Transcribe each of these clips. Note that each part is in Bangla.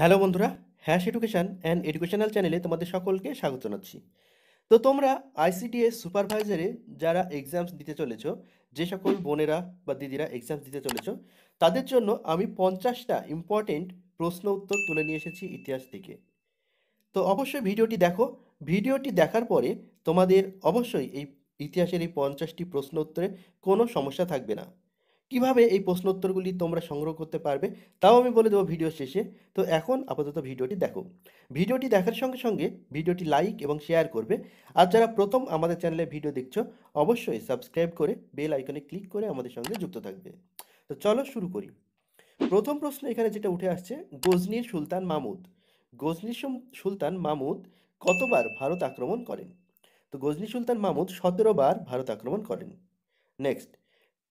হ্যালো বন্ধুরা হ্যাশ এডুকেশান অ্যান্ড এডুকেশনাল চ্যানেলে তোমাদের সকলকে স্বাগত জানাচ্ছি তো তোমরা আইসিডিএস সুপারভাইজারে যারা এক্সামস দিতে চলেছ যে সকল বোনেরা বা দিদিরা এক্সামস দিতে চলেছ তাদের জন্য আমি পঞ্চাশটা ইম্পর্টেন্ট প্রশ্ন উত্তর তুলে নিয়ে এসেছি ইতিহাস থেকে তো অবশ্যই ভিডিওটি দেখো ভিডিওটি দেখার পরে তোমাদের অবশ্যই এই ইতিহাসের এই পঞ্চাশটি প্রশ্ন উত্তরে কোনো সমস্যা থাকবে না কিভাবে এই প্রশ্ন উত্তরগুলি তোমরা সংগ্রহ করতে পারবে তাও আমি বলে দেবো ভিডিও শেষে তো এখন আপাতত ভিডিওটি দেখো ভিডিওটি দেখার সঙ্গে সঙ্গে ভিডিওটি লাইক এবং শেয়ার করবে আর যারা প্রথম আমাদের চ্যানেলে ভিডিও দেখছো অবশ্যই সাবস্ক্রাইব করে বেল আইকনে ক্লিক করে আমাদের সঙ্গে যুক্ত থাকবে তো চলো শুরু করি প্রথম প্রশ্ন এখানে যেটা উঠে আসছে গজনির সুলতান মামুদ গজনি সুলতান মামুদ কতবার ভারত আক্রমণ করেন তো গজনি সুলতান মামুদ সতেরো বার ভারত আক্রমণ করেন নেক্সট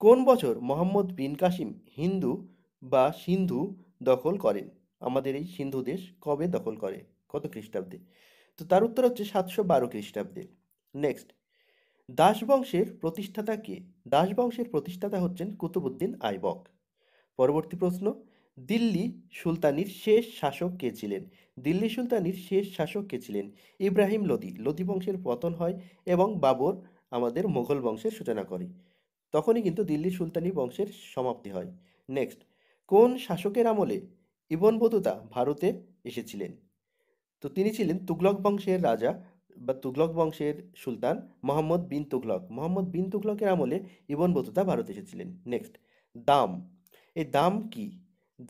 কোন বছর মোহাম্মদ বিন কাসিম হিন্দু বা সিন্ধু দখল করেন আমাদের এই সিন্ধু দেশ কবে দখল করে কত খ্রিস্টাব্দে তো তার উত্তর হচ্ছে সাতশো বারো খ্রিস্টাব্দে নেক্সট দাসবংশের প্রতিষ্ঠাতা কে দাসবংশের প্রতিষ্ঠাতা হচ্ছেন কুতুবুদ্দিন আইবক পরবর্তী প্রশ্ন দিল্লি সুলতানির শেষ শাসক কে ছিলেন দিল্লি সুলতানির শেষ শাসক কে ছিলেন ইব্রাহিম লোদি লোদি বংশের পতন হয় এবং বাবর আমাদের মোঘল বংশের সূচনা করে তখনই কিন্তু দিল্লি সুলতানি বংশের সমাপ্তি হয় নেক্সট কোন শাসকের আমলে ইবন বতুতা ভারতে এসেছিলেন তো তিনি ছিলেন তুগলক বংশের রাজা বা তুগলক বংশের সুলতান মোহাম্মদ বিন তুগলক মোহাম্মদ বিন তুগলকের আমলে ইবন বতুতা ভারতে এসেছিলেন নেক্সট দাম এই দাম কি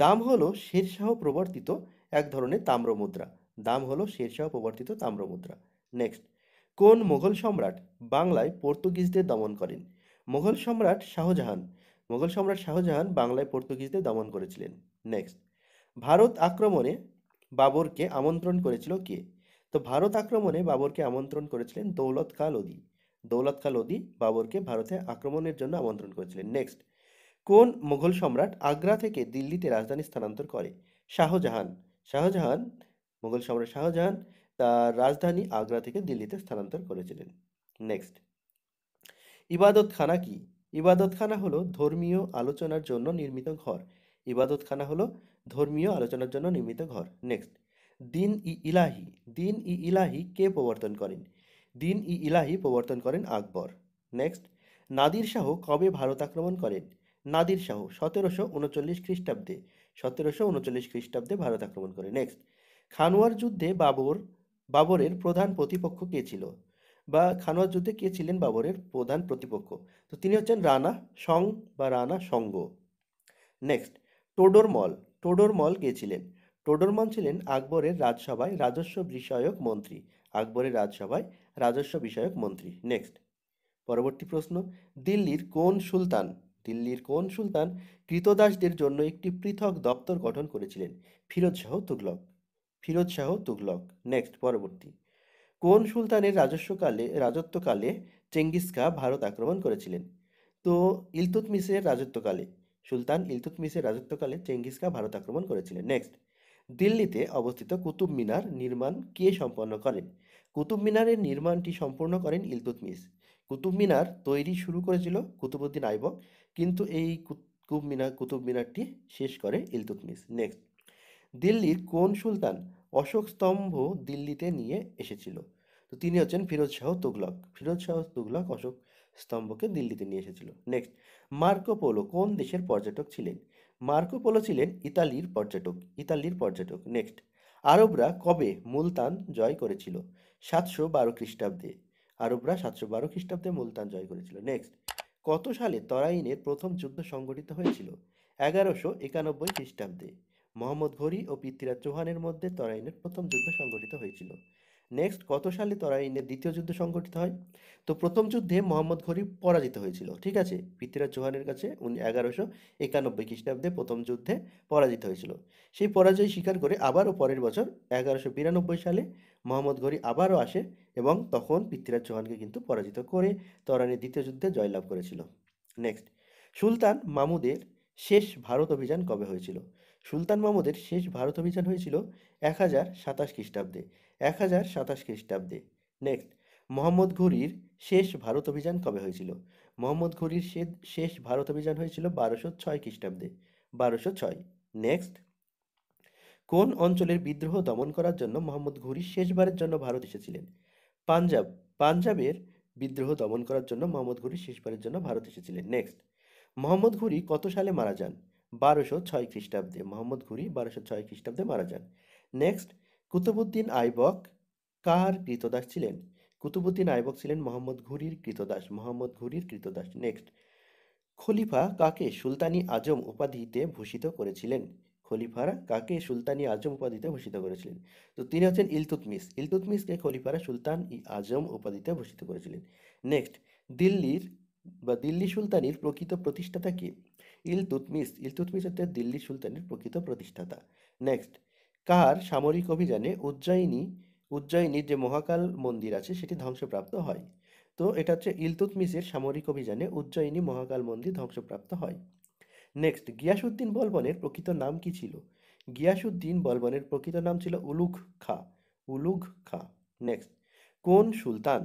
দাম হলো শেরশাহ প্রবর্তিত এক ধরনের তাম্র মুদ্রা দাম হলো শেরশাহ প্রবর্তিত তাম্র মুদ্রা নেক্সট কোন মোগল সম্রাট বাংলায় পর্তুগিজদের দমন করেন মোগল সম্রাট শাহজাহান মোগল সম্রাট শাহজাহান বাংলায় পর্তুগিজদের দমন করেছিলেন নেক্সট ভারত আক্রমণে বাবরকে আমন্ত্রণ করেছিল কে তো ভারত আক্রমণে বাবরকে আমন্ত্রণ করেছিলেন দৌলত খা লোদি দৌলত খা লোদি বাবরকে ভারতে আক্রমণের জন্য আমন্ত্রণ করেছিলেন নেক্সট কোন মোগল সম্রাট আগ্রা থেকে দিল্লিতে রাজধানী স্থানান্তর করে শাহজাহান শাহজাহান মোগল সম্রাট শাহজাহান তার রাজধানী আগ্রা থেকে দিল্লিতে স্থানান্তর করেছিলেন নেক্সট ইবাদতখানা কি ইবাদতখানা হলো ধর্মীয় আলোচনার জন্য নির্মিত ঘর ইবাদতখানা হলো ধর্মীয় আলোচনার জন্য নির্মিত ঘর নেক্সট দিন ই ইলাহি দিন ই ইলাহি কে প্রবর্তন করেন দিন ই ইলাহি প্রবর্তন করেন আকবর নেক্সট নাদির শাহ কবে ভারত আক্রমণ করেন নাদির শাহ সতেরোশো উনচল্লিশ খ্রিস্টাব্দে সতেরোশো উনচল্লিশ খ্রিস্টাব্দে ভারত আক্রমণ করে নেক্সট খানোয়ার যুদ্ধে বাবর বাবরের প্রধান প্রতিপক্ষ কে ছিল বা খানোয়া যুদ্ধে কে ছিলেন বাবরের প্রধান প্রতিপক্ষ তো তিনি হচ্ছেন রানা সং বা রানা সঙ্গ নেক্সট টোডরমল টোডরমল কে ছিলেন টোডরমল ছিলেন আকবরের রাজসভায় রাজস্ব বিষয়ক মন্ত্রী আকবরের রাজসভায় রাজস্ব বিষয়ক মন্ত্রী নেক্সট পরবর্তী প্রশ্ন দিল্লির কোন সুলতান দিল্লির কোন সুলতান কৃতদাসদের জন্য একটি পৃথক দপ্তর গঠন করেছিলেন ফিরোজ শাহ তুগলক ফিরোজ শাহ তুগলক নেক্সট পরবর্তী কোন সুলতানের রাজস্বকালে রাজত্বকালে চেঙ্গিস খা ভারত আক্রমণ করেছিলেন তো ইলতুতমিসের রাজত্বকালে সুলতান ইলতুতমিসের রাজত্বকালে চেঙ্গিস খা ভারত আক্রমণ করেছিলেন নেক্সট দিল্লিতে অবস্থিত কুতুব মিনার নির্মাণ কে সম্পন্ন করেন কুতুব মিনারের নির্মাণটি সম্পূর্ণ করেন ইলতুতমিস কুতুব মিনার তৈরি শুরু করেছিল কুতুবুদ্দিন আইবক কিন্তু এই কুতুব মিনার কুতুব মিনারটি শেষ করে ইলতুতমিস নেক্সট দিল্লির কোন সুলতান অশোক স্তম্ভ দিল্লিতে নিয়ে এসেছিল তো তিনি হচ্ছেন ফিরোজ শাহ তুগলক ফিরোজ শাহ তুগলক অশোক স্তম্ভকে দিল্লিতে নিয়ে এসেছিল নেক্সট মার্কো পোলো কোন দেশের পর্যটক ছিলেন মার্কো পোলো ছিলেন ইতালির পর্যটক ইতালির পর্যটক নেক্সট আরবরা কবে মুলতান জয় করেছিল সাতশো বারো খ্রিস্টাব্দে আরবরা সাতশো বারো খ্রিস্টাব্দে মুলতান জয় করেছিল নেক্সট কত সালে তরাইনের প্রথম যুদ্ধ সংঘটিত হয়েছিল এগারোশো একানব্বই খ্রিস্টাব্দে মোহাম্মদ ভরি ও পৃথ্বীরাজ চৌহানের মধ্যে তরাইনের প্রথম যুদ্ধ সংঘটিত হয়েছিল নেক্সট কত সালে তরাইনের দ্বিতীয় যুদ্ধ সংঘটিত হয় তো প্রথম যুদ্ধে মোহাম্মদ ঘরি পরাজিত হয়েছিল ঠিক আছে পৃথ্বীরাজ চৌহানের কাছে উনি এগারোশো একানব্বই খ্রিস্টাব্দে প্রথম যুদ্ধে পরাজিত হয়েছিল সেই পরাজয় স্বীকার করে আবারও পরের বছর এগারোশো বিরানব্বই সালে মোহাম্মদ ঘরি আবারও আসে এবং তখন পৃথ্বীরাজ চৌহানকে কিন্তু পরাজিত করে তরাইনের দ্বিতীয় যুদ্ধে জয়লাভ করেছিল নেক্সট সুলতান মামুদের শেষ ভারত অভিযান কবে হয়েছিল সুলতান মাহমুদের শেষ ভারত অভিযান হয়েছিল এক হাজার সাতাশ খ্রিস্টাব্দে এক হাজার সাতাশ খ্রিস্টাব্দে নেক্সট মোহাম্মদ ঘুরির শেষ ভারত অভিযান কবে হয়েছিল মোহাম্মদ ঘুরির শেষ ভারত অভিযান হয়েছিল বারোশো ছয় খ্রিস্টাব্দে বারোশো ছয় নেক্সট কোন অঞ্চলের বিদ্রোহ দমন করার জন্য মোহাম্মদ ঘুরি শেষবারের জন্য ভারত এসেছিলেন পাঞ্জাব পাঞ্জাবের বিদ্রোহ দমন করার জন্য মোহাম্মদ ঘুরি শেষবারের জন্য ভারত এসেছিলেন নেক্সট মোহাম্মদ ঘুরি কত সালে মারা যান বারোশো ছয় খ্রিস্টাব্দে মোহাম্মদ ঘুরি বারোশো ছয় খ্রিস্টাব্দে মারা যান নেক্সট কুতুবুদ্দিন আইবক কার কৃতদাস ছিলেন কুতুবুদ্দিন আইবক ছিলেন মোহাম্মদ ঘুরির কৃতদাস মোহাম্মদ ঘুরির কৃতদাস নেক্সট খলিফা কাকে সুলতানি আজম উপাধিতে ভূষিত করেছিলেন খলিফারা কাকে সুলতানি আজম উপাধিতে ভূষিত করেছিলেন তো তিনি হচ্ছেন ইলতুতমিস ইলতুতমিসকে খলিফারা সুলতান ই আজম উপাধিতে ভূষিত করেছিলেন নেক্সট দিল্লির বা দিল্লি সুলতানির প্রকৃত প্রতিষ্ঠাতা কে ইলতুতমিস তুতমিস হচ্ছে দিল্লি সুলতানের প্রকৃত প্রতিষ্ঠাতা নেক্সট কার সামরিক অভিযানে উজ্জয়িনী উজ্জয়িনীর যে মহাকাল মন্দির আছে সেটি ধ্বংসপ্রাপ্ত হয় তো এটা হচ্ছে ইলতুতমিসের সামরিক অভিযানে উজ্জয়িনী মহাকাল মন্দির ধ্বংসপ্রাপ্ত হয় নেক্সট গিয়াসুদ্দিন বলবনের প্রকৃত নাম কি ছিল গিয়াসুদ্দিন বলবনের প্রকৃত নাম ছিল উলুঘ খা উলুঘ খা নেক্সট কোন সুলতান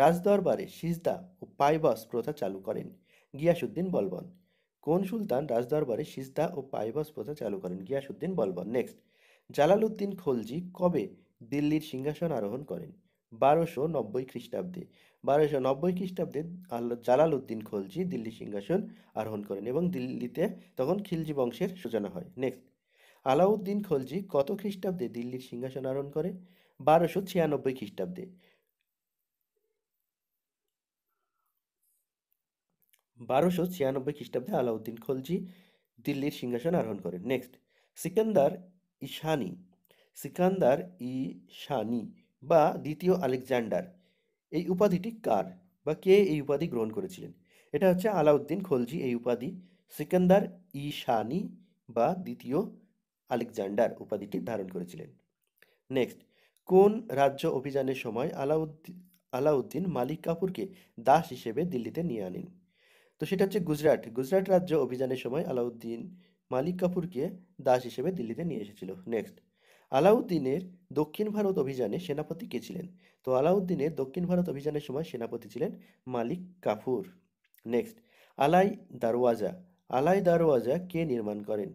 রাজদরবারে সিজদা ও পাইবাস প্রথা চালু করেন গিয়াসুদ্দিন বলবন কোন সুলতান রাজদরবারে সিজদা ও পাইবাস প্রথা চালু করেন গিয়াসুদ্দিন বলবন নেক্সট জালালউদ্দিন খলজি কবে দিল্লির সিংহাসন আরোহণ করেন বারোশো নব্বই খ্রিস্টাব্দে বারোশো নব্বই খ্রিস্টাব্দে জালালউদ্দিন খলজি দিল্লি সিংহাসন আরোহণ করেন এবং দিল্লিতে তখন খিলজি বংশের সূচনা হয় নেক্সট আলাউদ্দিন খলজি কত খ্রিস্টাব্দে দিল্লির সিংহাসন আরোহণ করে বারোশো ছিয়ানব্বই খ্রিস্টাব্দে বারোশো ছিয়ানব্বই খ্রিস্টাব্দে আলাউদ্দিন খলজি দিল্লির সিংহাসন আরোহণ করেন নেক্সট সিকান্দার ইশানি সিকান্দার ইশানি বা দ্বিতীয় আলেকজান্ডার এই উপাধিটি কার বা কে এই উপাধি গ্রহণ করেছিলেন এটা হচ্ছে আলাউদ্দিন খলজি এই উপাধি সিকান্দার ইশানি বা দ্বিতীয় আলেকজান্ডার উপাধিটি ধারণ করেছিলেন নেক্সট কোন রাজ্য অভিযানের সময় আলাউদ্দিন আলাউদ্দিন মালিক কাপুরকে দাস হিসেবে দিল্লিতে নিয়ে আনেন তো সেটা হচ্ছে গুজরাট গুজরাট রাজ্য অভিযানের সময় আলাউদ্দিন মালিক কাপুরকে দাস হিসেবে দিল্লিতে নিয়ে এসেছিল নেক্সট আলাউদ্দিনের দক্ষিণ ভারত অভিযানে সেনাপতি কে ছিলেন তো আলাউদ্দিনের দক্ষিণ ভারত অভিযানের সময় সেনাপতি ছিলেন মালিক কাফুর নেক্সট আলাই দারওয়াজা আলাই দারওয়াজা কে নির্মাণ করেন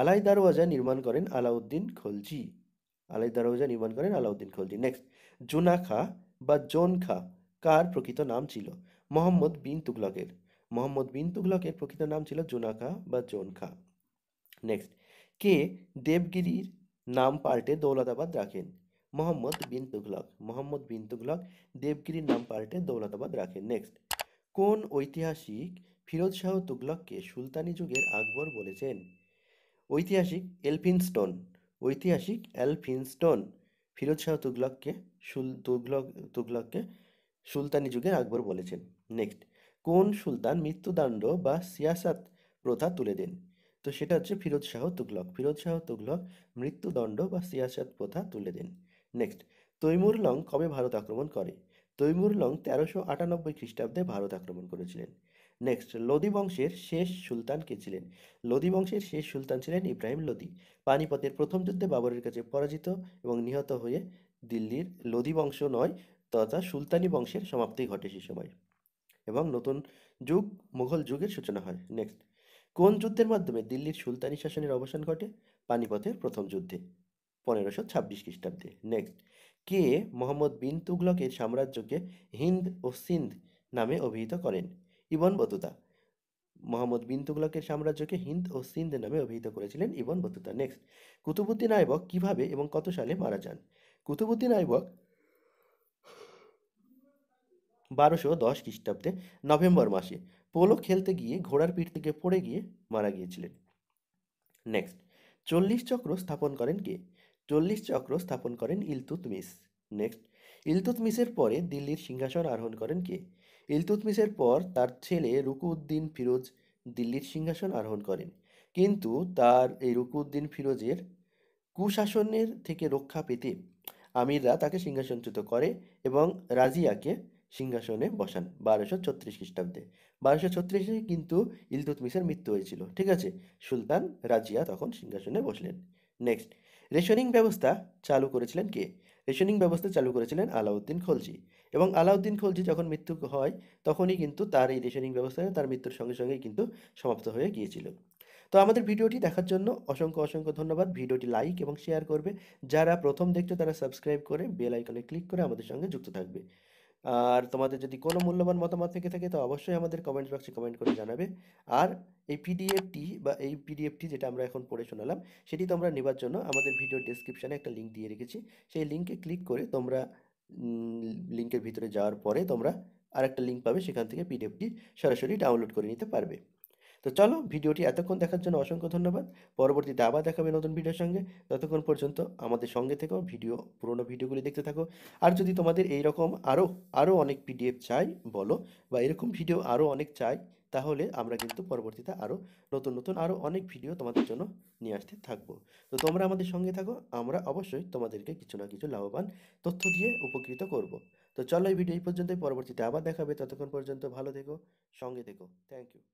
আলাই দারওয়াজা নির্মাণ করেন আলাউদ্দিন খলজি আলাই দারওয়াজা নির্মাণ করেন আলাউদ্দিন খলজি নেক্সট জোনাখা বা জোন খা কার প্রকৃত নাম ছিল মোহাম্মদ বিন তুগলকের মোহাম্মদ বিন তুঘলকের প্রকৃত নাম ছিল জোনাকা বা জোনখা নেক্সট কে দেবগিরির নাম পাল্টে দৌলতাবাদ রাখেন মোহাম্মদ বিন তুঘলক মোহাম্মদ বিন তুঘলক দেবগিরির নাম পাল্টে দৌলতাবাদ রাখেন নেক্সট কোন ঐতিহাসিক ফিরোজ শাহ তুঘলককে সুলতানি যুগের আকবর বলেছেন ঐতিহাসিক এলফিনস্টোন ঐতিহাসিক এলফিনস্টোন ফিরোজ শাহ তুঘলককে সুল তুঘলক তুঘলককে সুলতানি যুগের আকবর বলেছেন নেক্সট কোন সুলতান মৃত্যুদণ্ড বা সিয়াসাত প্রথা তুলে দেন তো সেটা হচ্ছে ফিরোজ শাহ তুগলক ফিরোজ শাহ তুগলক মৃত্যুদণ্ড বা সিয়াসাত প্রথা তুলে দেন নেক্সট তৈমুর লং কবে ভারত আক্রমণ করে তৈমুর লং তেরোশো আটানব্বই খ্রিস্টাব্দে ভারত আক্রমণ করেছিলেন নেক্সট লোদি বংশের শেষ সুলতান কে ছিলেন লোদি বংশের শেষ সুলতান ছিলেন ইব্রাহিম লোদি পানিপথের প্রথম যুদ্ধে বাবরের কাছে পরাজিত এবং নিহত হয়ে দিল্লির লোদি বংশ নয় তথা সুলতানি বংশের সমাপ্তি ঘটে সে সময় এবং নতুন যুগ মুঘল যুগের সূচনা হয় নেক্সট কোন যুদ্ধের মাধ্যমে দিল্লির সুলতানি শাসনের অবসান ঘটে পানিপথের প্রথম যুদ্ধে পনেরোশো ছাব্বিশ খ্রিস্টাব্দে নেক্সট কে মোহাম্মদ বিন তুগলকের সাম্রাজ্যকে হিন্দ ও সিন্ধ নামে অভিহিত করেন ইবন বতুতা মোহাম্মদ বিন তুগলকের সাম্রাজ্যকে হিন্দ ও সিন্ধ নামে অভিহিত করেছিলেন Ibn Battuta next Qutbuddin Aibak কিভাবে এবং কত সালে মারা যান কুতুবুদ্দিন আইবক বারোশো দশ খ্রিস্টাব্দে নভেম্বর মাসে পোলো খেলতে গিয়ে ঘোড়ার পিঠ থেকে পড়ে গিয়ে মারা গিয়েছিলেন নেক্সট চল্লিশ চক্র স্থাপন করেন কে চল্লিশ চক্র স্থাপন করেন ইলতুতমিস নেক্সট ইলতুতমিসের পরে দিল্লির সিংহাসন আরোহণ করেন কে ইলতুতমিসের পর তার ছেলে রুকুউদ্দিন ফিরোজ দিল্লির সিংহাসন আরোহণ করেন কিন্তু তার এই রুকুউদ্দিন ফিরোজের কুশাসনের থেকে রক্ষা পেতে আমিররা তাকে সিংহাসনচ্যুত করে এবং রাজিয়াকে সিংহাসনে বসান বারোশো ছত্রিশ খ্রিস্টাব্দে বারোশো ছত্রিশে কিন্তু ইলতুতমিসের মৃত্যু হয়েছিল ঠিক আছে সুলতান রাজিয়া তখন সিংহাসনে বসলেন নেক্সট রেশনিং ব্যবস্থা চালু করেছিলেন কে রেশনিং ব্যবস্থা চালু করেছিলেন আলাউদ্দিন খলজি এবং আলাউদ্দিন খলজি যখন মৃত্যু হয় তখনই কিন্তু তার এই রেশনিং ব্যবস্থা তার মৃত্যুর সঙ্গে সঙ্গেই কিন্তু সমাপ্ত হয়ে গিয়েছিল তো আমাদের ভিডিওটি দেখার জন্য অসংখ্য অসংখ্য ধন্যবাদ ভিডিওটি লাইক এবং শেয়ার করবে যারা প্রথম দেখছো তারা সাবস্ক্রাইব করে বেল আইকনে ক্লিক করে আমাদের সঙ্গে যুক্ত থাকবে আর তোমাদের যদি কোনো মূল্যবান মতামত থেকে থাকে তো অবশ্যই আমাদের কমেন্ট বক্সে কমেন্ট করে জানাবে আর এই পিডিএফটি বা এই পিডিএফটি যেটা আমরা এখন পড়ে শোনালাম সেটি তোমরা নেবার জন্য আমাদের ভিডিও ডিসক্রিপশানে একটা লিঙ্ক দিয়ে রেখেছি সেই লিঙ্কে ক্লিক করে তোমরা লিঙ্কের ভিতরে যাওয়ার পরে তোমরা আরেকটা লিঙ্ক পাবে সেখান থেকে পিডিএফটি সরাসরি ডাউনলোড করে নিতে পারবে তো চলো ভিডিওটি এতক্ষণ দেখার জন্য অসংখ্য ধন্যবাদ পরবর্তীতে আবার দেখাবে নতুন ভিডিওর সঙ্গে ততক্ষণ পর্যন্ত আমাদের সঙ্গে থেকেও ভিডিও পুরোনো ভিডিওগুলি দেখতে থাকো আর যদি তোমাদের এই রকম আরও আরও অনেক পিডিএফ চাই বলো বা এরকম ভিডিও আরও অনেক চাই তাহলে আমরা কিন্তু পরবর্তীতে আরও নতুন নতুন আরও অনেক ভিডিও তোমাদের জন্য নিয়ে আসতে থাকবো তো তোমরা আমাদের সঙ্গে থাকো আমরা অবশ্যই তোমাদেরকে কিছু না কিছু লাভবান তথ্য দিয়ে উপকৃত করব তো চলো এই ভিডিও এই পর্যন্তই পরবর্তীতে আবার দেখাবে ততক্ষণ পর্যন্ত ভালো থেকো সঙ্গে থেকো থ্যাংক ইউ